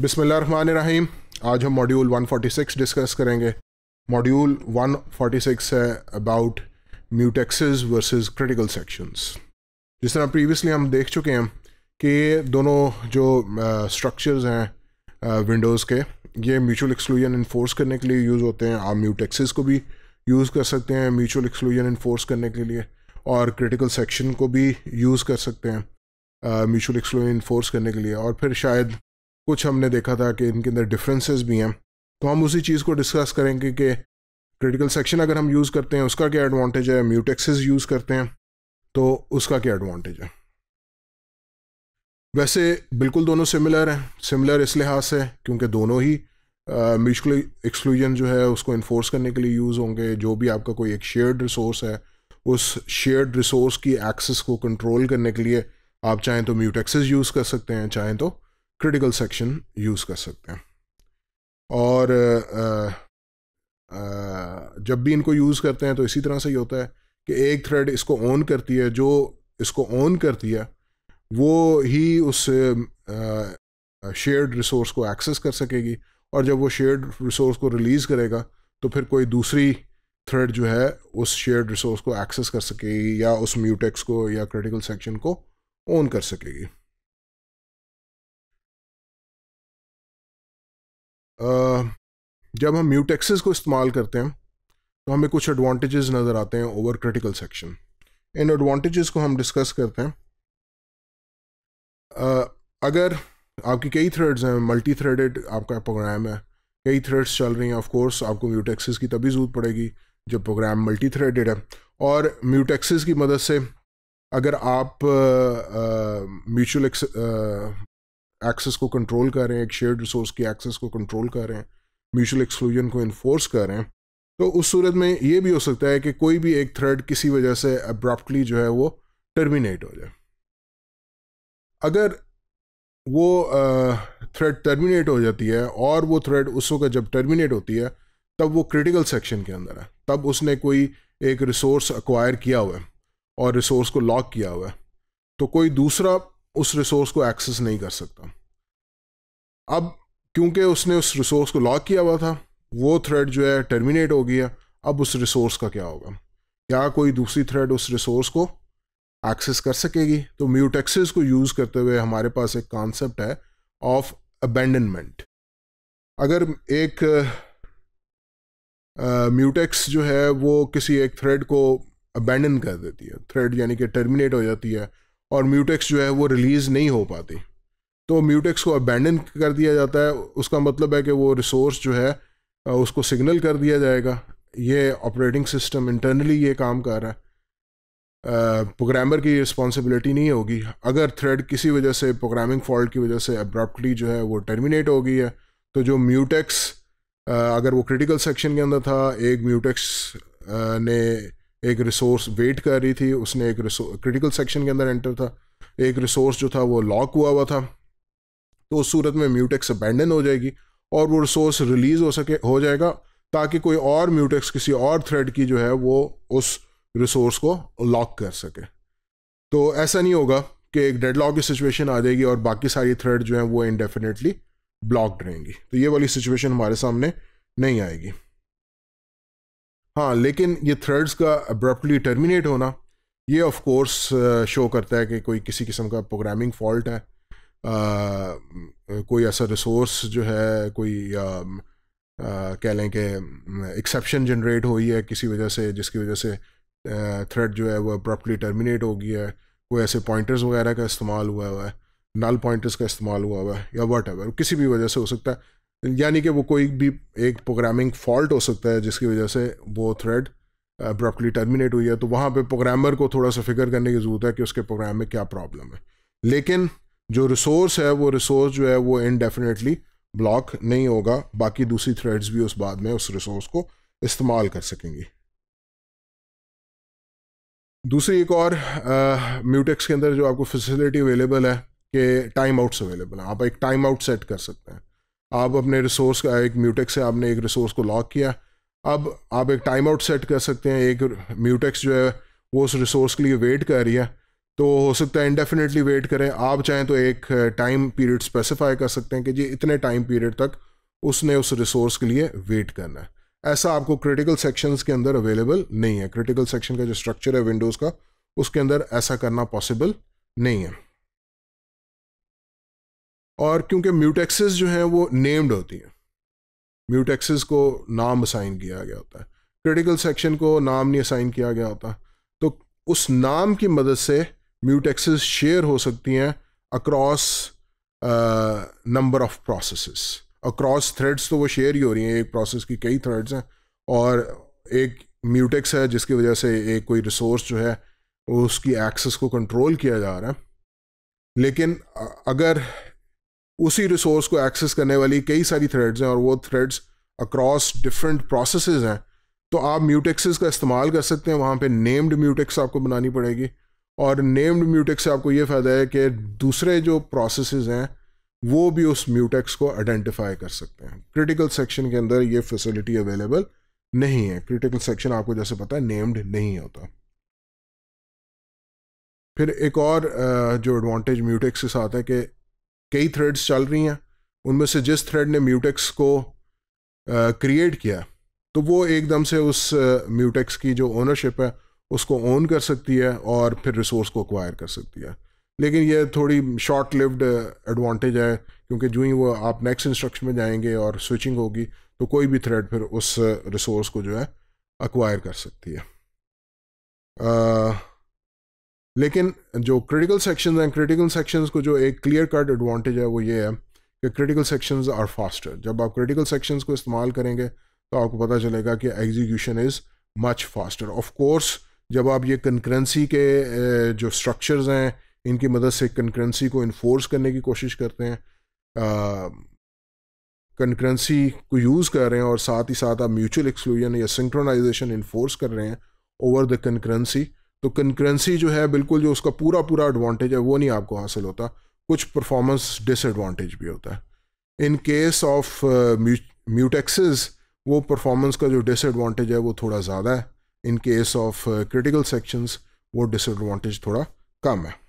रहीम आज हम module 146 discuss करेंगे मॉड्यूल 146 है about mutexes versus critical sections जिस तरह प्रीवियसली हम देख चुके हैं कि ये दोनों जो स्ट्रक्चर्स uh, हैं विंडोज़ uh, के ये म्यूचुअल एक्सक्लूजन इन्फोर्स करने के लिए यूज़ होते हैं आप म्यूटेक्सेस को भी यूज़ कर सकते हैं म्यूचुअल एक्सक्लूजन इन्फोर्स करने के लिए और क्रिटिकल सेक्शन को भी यूज़ कर सकते हैं म्यूचुअल एक्सक्लूजन इन्फोर्स करने के लिए और फिर शायद कुछ हमने देखा था कि इनके अंदर डिफरेंसेस भी हैं तो हम उसी चीज़ को डिस्कस करेंगे कि क्रिटिकल सेक्शन अगर हम यूज़ करते हैं उसका क्या एडवांटेज है म्यूटेक्सेस यूज़ करते हैं तो उसका क्या एडवांटेज है वैसे बिल्कुल दोनों सिमिलर हैं सिमिलर इस लिहाज से क्योंकि दोनों ही म्यूचुअल एक्सक्लूजन जो है उसको इन्फोर्स करने के लिए यूज़ होंगे जो भी आपका कोई एक शेयर्ड रिसोर्स है उस शेयर्ड रिसोर्स की एक्सेस को कंट्रोल करने के लिए आप चाहें तो म्यूटेक्सेस यूज़ कर सकते हैं चाहें तो क्रिटिकल सेक्शन यूज़ कर सकते हैं और आ, जब भी इनको यूज़ करते हैं तो इसी तरह से ही होता है कि एक थ्रेड इसको ऑन करती है जो इसको ऑन करती है वो ही उस शेयर्ड रिसोर्स को एक्सेस कर सकेगी और जब वो शेयर्ड रिसोर्स को रिलीज़ करेगा तो फिर कोई दूसरी थ्रेड जो है उस शेयर्ड रिसोर्स को एक्सेस कर सकेगी या उस म्यूटेक्स को या क्रिटिकल सेक्शन को ऑन कर सकेगी जब हम म्यूटेक्सेस को इस्तेमाल करते हैं तो हमें कुछ एडवांटेजेस नज़र आते हैं ओवर क्रिटिकल सेक्शन इन एडवांटेजेस को हम डिस्कस करते हैं uh, अगर आपकी कई थ्रेड्स हैं मल्टी थ्रेडेड आपका प्रोग्राम है कई थ्रेड्स चल रही हैं ऑफकोर्स आपको म्यूटेक्सेस की तभी ज़रूरत पड़ेगी जब प्रोग्राम मल्टी थ्रेडेड है और म्यूटेक्सेस की मदद से अगर आप म्यूचुअल एक्सेस को कंट्रोल कर रहे हैं एक शेयर्ड रिसोर्स की एक्सेस को कंट्रोल कर रहे हैं म्यूचुअल एक्सक्लूजन को इन्फोर्स कर रहे हैं तो उस सूरत में ये भी हो सकता है कि कोई भी एक थ्रेड किसी वजह से अब्रप्टली जो है वो टर्मिनेट हो जाए अगर वो थ्रेड टर्मिनेट हो जाती है और वो थ्रेड उस वक्त जब टर्मिनेट होती है तब वो क्रिटिकल सेक्शन के अंदर है तब उसने कोई एक रिसोर्स अक्वायर किया हुआ है और रिसोर्स को लॉक किया हुआ है तो कोई दूसरा उस रिसोर्स को एक्सेस नहीं कर सकता अब क्योंकि उसने उस रिसोर्स को लॉक किया हुआ था वो थ्रेड जो है टर्मिनेट हो गया अब उस रिसोर्स का क्या होगा क्या कोई दूसरी थ्रेड उस रिसोर्स को एक्सेस कर सकेगी तो म्यूटेक्सेस को यूज़ करते हुए हमारे पास एक कॉन्सेप्ट है ऑफ अबेंडनमेंट अगर एक म्यूटेक्स जो है वो किसी एक थ्रेड को अबेंडन कर देती है थ्रेड यानी कि टर्मिनेट हो जाती है और म्यूटेक्स जो है वो रिलीज़ नहीं हो पाती तो म्यूटेक्स को अबेंडन कर दिया जाता है उसका मतलब है कि वो रिसोर्स जो है उसको सिग्नल कर दिया जाएगा ये ऑपरेटिंग सिस्टम इंटरनली ये काम कर रहा है प्रोग्रामर की रिस्पॉन्सिबिलिटी नहीं होगी अगर थ्रेड किसी वजह से प्रोग्रामिंग फॉल्ट की वजह से अब्रप्टली जो है वो टर्मिनेट हो गई है तो जो म्यूटेक्स अगर वो क्रिटिकल सेक्शन के अंदर था एक म्यूटेक्स ने एक रिसोर्स वेट कर रही थी उसने एक क्रिटिकल सेक्शन के अंदर एंटर था एक रिसोर्स जो था वो लॉक हुआ हुआ था तो उस सूरत में म्यूटेक्स अबैंडन हो जाएगी और वो रिसोर्स रिलीज़ हो सके हो जाएगा ताकि कोई और म्यूटेक्स किसी और थ्रेड की जो है वो उस रिसोर्स को लॉक कर सके तो ऐसा नहीं होगा कि एक डेड लॉक की सिचुएशन आ जाएगी और बाकी सारी थ्रेड जो हैं वो इनडेफिनेटली ब्लॉक्ड रहेंगी तो ये वाली सिचुएशन हमारे सामने नहीं आएगी हाँ लेकिन ये थ्रेड्स का अब्रप्टली टर्मिनेट होना ये ऑफ कोर्स शो करता है कि कोई किसी किस्म का प्रोग्रामिंग फॉल्ट है आ, uh, uh, कोई ऐसा रिसोर्स जो है कोई आ, um, आ, uh, कह लें कि एक्सेप्शन जनरेट हुई है किसी वजह से जिसकी वजह से थ्रेड जो है वो अब्रप्टली टर्मिनेट हो गया है कोई ऐसे पॉइंटर्स वगैरह का इस्तेमाल हुआ हुआ है नल पॉइंटर्स का इस्तेमाल हुआ हुआ है या वट किसी भी वजह से हो सकता है यानी कि वो कोई भी एक प्रोग्रामिंग फॉल्ट हो सकता है जिसकी वजह से वो थ्रेड अब्रप्टली टर्मिनेट हुई है तो वहाँ पे प्रोग्रामर को थोड़ा सा फिक्र करने की ज़रूरत है कि उसके प्रोग्राम में क्या प्रॉब्लम है लेकिन जो रिसोर्स है वो रिसोर्स जो है वो इनडेफिनेटली ब्लॉक नहीं होगा बाकी दूसरी थ्रेड्स भी उस बाद में उस रिसोर्स को इस्तेमाल कर सकेंगी दूसरी एक और म्यूटेक्स uh, के अंदर जो आपको फैसिलिटी अवेलेबल है कि टाइम आउट्स अवेलेबल हैं आप एक टाइम आउट सेट कर सकते हैं आप अपने रिसोर्स का एक म्यूटेक्स से आपने एक रिसोर्स को लॉक किया अब आप एक टाइम आउट सेट कर सकते हैं एक म्यूटेक्स जो है वो उस रिसोर्स के लिए वेट कर रही है तो हो सकता है इंडेफिनेटली वेट करें आप चाहें तो एक टाइम पीरियड स्पेसिफाई कर सकते हैं कि जी इतने टाइम पीरियड तक उसने उस रिसोर्स के लिए वेट करना है ऐसा आपको क्रिटिकल सेक्शंस के अंदर अवेलेबल नहीं है क्रिटिकल सेक्शन का जो स्ट्रक्चर है विंडोज़ का उसके अंदर ऐसा करना पॉसिबल नहीं है और क्योंकि म्यूटेक्सेस जो हैं वो नेम्ड होती हैं म्यूटेक्सेस को नाम असाइन किया गया होता है क्रिटिकल सेक्शन को नाम नहीं असाइन किया गया होता तो उस नाम की मदद से म्यूटेक्सेस शेयर हो सकती हैं across number of processes across threads तो वो शेयर ही हो रही हैं एक प्रोसेस की कई थ्रेड्स हैं और एक म्यूटेक्स है जिसकी वजह से एक कोई रिसोर्स जो है उसकी एक्सेस को कंट्रोल किया जा रहा है लेकिन अगर उसी रिसोर्स को एक्सेस करने वाली कई सारी थ्रेड्स हैं और वो थ्रेड्स अक्रॉस डिफरेंट प्रोसेस हैं तो आप म्यूटेक्सेस का इस्तेमाल कर सकते हैं वहाँ पे नेम्ड म्यूटेक्स आपको बनानी पड़ेगी और नेम्ड म्यूटेक्स से आपको ये फ़ायदा है कि दूसरे जो प्रोसेस हैं वो भी उस म्यूटेक्स को आइडेंटिफाई कर सकते हैं क्रिटिकल सेक्शन के अंदर ये फैसिलिटी अवेलेबल नहीं है क्रिटिकल सेक्शन आपको जैसे पता है नेम्ड नहीं होता फिर एक और जो एडवांटेज म्यूटेक्स के साथ है कि कई थ्रेड्स चल रही हैं उनमें से जिस थ्रेड ने म्यूटेक्स को क्रिएट किया तो वो एकदम से उस म्यूटेक्स की जो ओनरशिप है उसको ओन कर सकती है और फिर रिसोर्स को अक्वायर कर सकती है लेकिन ये थोड़ी शॉर्ट लिव्ड एडवांटेज है क्योंकि जो ही वो आप नेक्स्ट इंस्ट्रक्शन में जाएंगे और स्विचिंग होगी तो कोई भी थ्रेड फिर उस रिसोर्स को जो है अक्वायर कर सकती है आ, लेकिन जो क्रिटिकल सेक्शन हैं क्रिटिकल सेक्शंस को जो एक क्लियर कट एडवांटेज है वो ये है कि क्रिटिकल सेक्शंस आर फास्टर जब आप क्रिटिकल सेक्शंस को इस्तेमाल करेंगे तो आपको पता चलेगा कि execution is much faster of course जब आप ये कनकरेंसी के जो स्ट्रक्चर्स हैं इनकी मदद से कनकरेंसी को इन्फोर्स करने की कोशिश करते हैं कंक्रेंसी को यूज़ कर रहे हैं और साथ ही साथ आप म्यूचुअल एक्सक्लूजन या सिंक्रोनाइजेशन इन्फोर्स कर रहे हैं ओवर द कनकरेंसी तो कंकरेंसी जो है बिल्कुल जो उसका पूरा पूरा एडवांटेज है वो नहीं आपको हासिल होता कुछ परफॉर्मेंस डिसएडवांटेज भी होता है इन केस ऑफ म्यूटेक्सेस वो परफॉर्मेंस का जो डिसएडवांटेज है वो थोड़ा ज़्यादा है in case of critical sections वो डिसएडवांटेज थोड़ा कम है